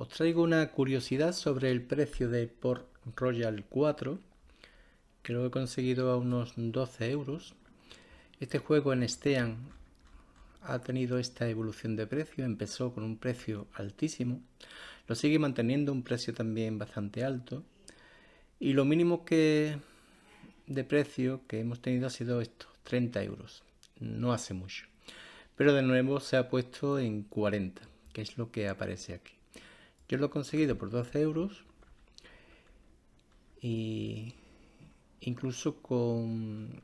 Os traigo una curiosidad sobre el precio de Port Royal 4, que lo he conseguido a unos 12 euros. Este juego en Steam ha tenido esta evolución de precio, empezó con un precio altísimo, lo sigue manteniendo un precio también bastante alto y lo mínimo que de precio que hemos tenido ha sido esto, 30 euros, no hace mucho, pero de nuevo se ha puesto en 40, que es lo que aparece aquí. Yo lo he conseguido por 12 euros. Y incluso con...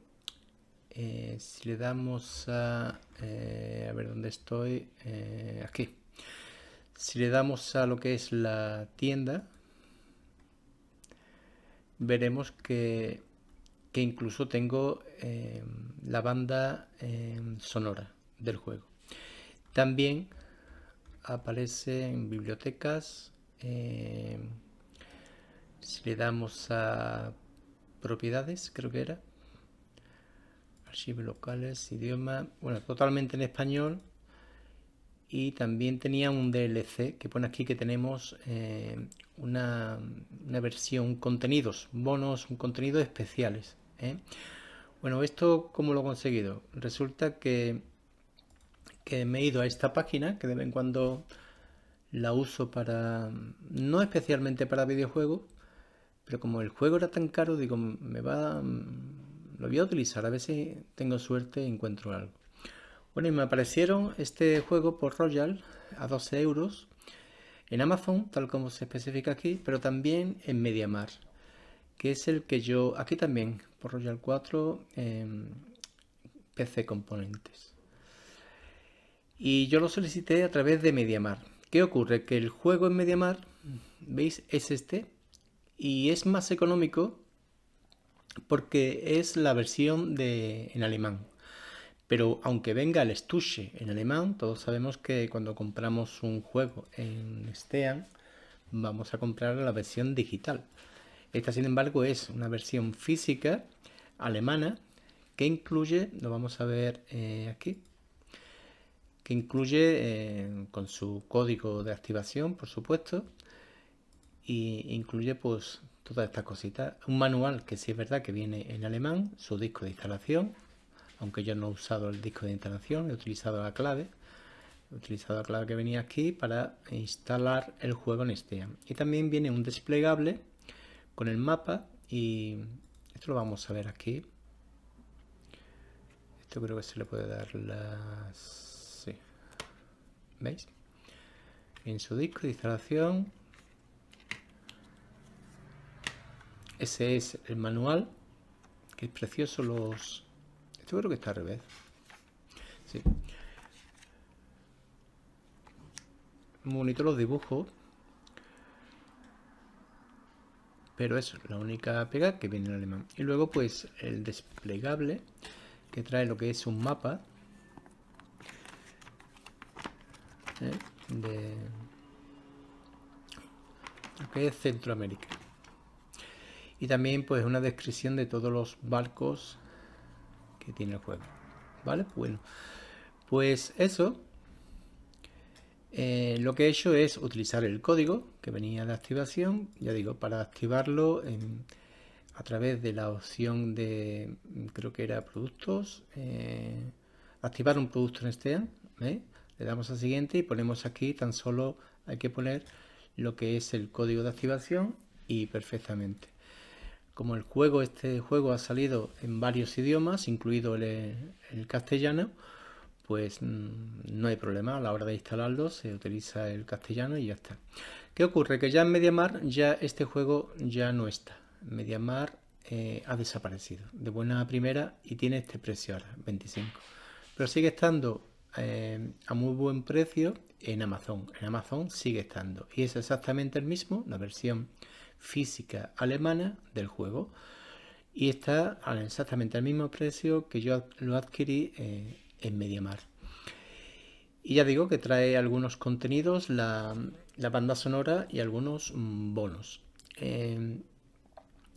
Eh, si le damos a... Eh, a ver dónde estoy. Eh, aquí. Si le damos a lo que es la tienda, veremos que, que incluso tengo la banda sonora del juego. También aparece en bibliotecas. Eh, si le damos a propiedades, creo que era. Archivos locales, idioma. Bueno, totalmente en español. Y también tenía un DLC que pone aquí que tenemos eh, una, versión contenidos, bonos, un contenido especiales. ¿eh? Bueno, esto, ¿cómo lo he conseguido? Resulta que que me he ido a esta página, que de vez en cuando la uso para, no especialmente para videojuegos, pero como el juego era tan caro, digo, me va, lo voy a utilizar, a ver si tengo suerte y encuentro algo. Bueno, y me aparecieron este juego por Royal a 12 euros en Amazon, tal como se especifica aquí, pero también en Mediamar, que es el que yo, aquí también, por Royal 4, PC Componentes y yo lo solicité a través de Mediamar. ¿Qué ocurre? Que el juego en Mediamar, ¿veis? Es este y es más económico porque es la versión de, en alemán. Pero aunque venga el estuche en alemán, todos sabemos que cuando compramos un juego en Steam, vamos a comprar la versión digital. Esta, sin embargo, es una versión física alemana que incluye, lo vamos a ver eh, aquí, que incluye eh, con su código de activación, por supuesto, y incluye pues todas estas cositas. Un manual que sí es verdad que viene en alemán, su disco de instalación, aunque yo no he usado el disco de instalación, he utilizado la clave, he utilizado la clave que venía aquí para instalar el juego en Steam. Y también viene un desplegable con el mapa y esto lo vamos a ver aquí. Esto creo que se le puede dar las ¿Veis? En su disco de instalación. Ese es el manual. Que es precioso los... Esto creo que está al revés. Sí. bonito los dibujos. Pero eso, la única pega que viene en alemán. Y luego pues el desplegable que trae lo que es un mapa ¿eh? de Centroamérica. Y también pues una descripción de todos los barcos que tiene el juego. ¿Vale? Bueno, pues eso. Eh, lo que he hecho es utilizar el código que venía de activación, ya digo, para activarlo a través de la opción de, creo que era productos, eh, activar un producto en este, ¿eh? Le damos a siguiente y ponemos aquí tan solo hay que poner lo que es el código de activación y perfectamente. Como el juego, este juego ha salido en varios idiomas, incluido el, castellano, pues mm, no hay problema a la hora de instalarlo, se utiliza el castellano y ya está. ¿Qué ocurre? Que ya en Mediamar ya este juego ya no está. Mediamar eh, ha desaparecido de buena primera y tiene este precio ahora, 25. Pero sigue estando eh, a muy buen precio en Amazon. En Amazon sigue estando. Y es exactamente el mismo, la versión física alemana del juego. Y está exactamente al mismo precio que yo lo adquirí eh, en MediaMar. Y ya digo que trae algunos contenidos, la, banda sonora y algunos mm, bonos. Em,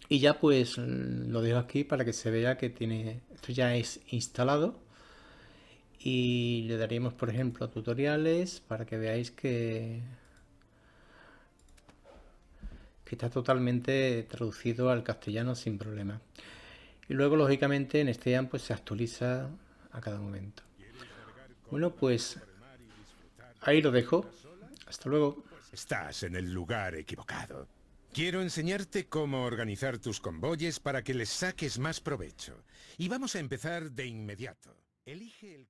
y ya pues lo dejo aquí para que se vea que tiene. Esto ya es instalado y le daríamos por ejemplo tutoriales para que veáis que, que está totalmente traducido al castellano sin problema y luego lógicamente en este pues se actualiza a cada momento bueno pues ahí lo dejo hasta luego estás en el lugar equivocado Quiero enseñarte cómo organizar tus convoyes para que les saques más provecho. Y vamos a empezar de inmediato. Elige el...